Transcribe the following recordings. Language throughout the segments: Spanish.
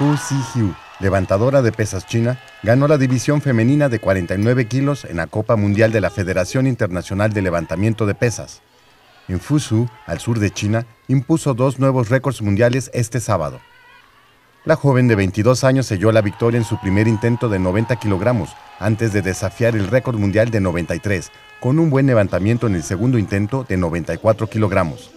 Hu Xi levantadora de pesas china, ganó la división femenina de 49 kilos en la Copa Mundial de la Federación Internacional de Levantamiento de Pesas. En Fuzhou, al sur de China, impuso dos nuevos récords mundiales este sábado. La joven de 22 años selló la victoria en su primer intento de 90 kilogramos, antes de desafiar el récord mundial de 93, con un buen levantamiento en el segundo intento de 94 kilogramos.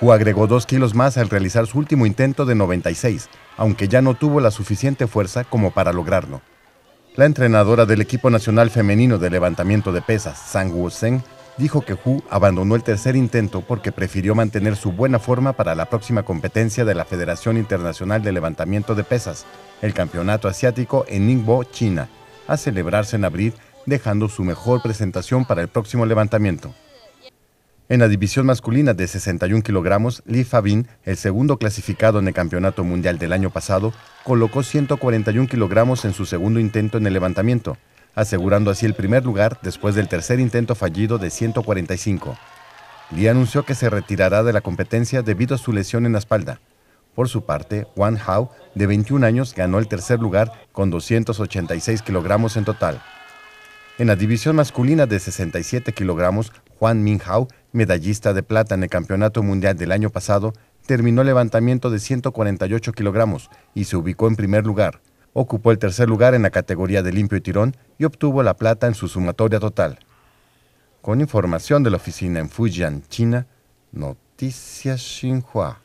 Hu agregó dos kilos más al realizar su último intento de 96, aunque ya no tuvo la suficiente fuerza como para lograrlo. La entrenadora del equipo nacional femenino de levantamiento de pesas, Sang Wu seng dijo que Hu abandonó el tercer intento porque prefirió mantener su buena forma para la próxima competencia de la Federación Internacional de Levantamiento de Pesas, el Campeonato Asiático en Ningbo, China, a celebrarse en abril, dejando su mejor presentación para el próximo levantamiento. En la división masculina de 61 kilogramos, Lee Fabin, el segundo clasificado en el Campeonato Mundial del año pasado, colocó 141 kilogramos en su segundo intento en el levantamiento, asegurando así el primer lugar después del tercer intento fallido de 145. Lee anunció que se retirará de la competencia debido a su lesión en la espalda. Por su parte, Wang Hao, de 21 años, ganó el tercer lugar con 286 kilogramos en total. En la división masculina de 67 kilogramos, Juan Minghao, medallista de plata en el Campeonato Mundial del año pasado, terminó el levantamiento de 148 kilogramos y se ubicó en primer lugar. Ocupó el tercer lugar en la categoría de limpio y tirón y obtuvo la plata en su sumatoria total. Con información de la oficina en Fujian, China, Noticias Xinhua.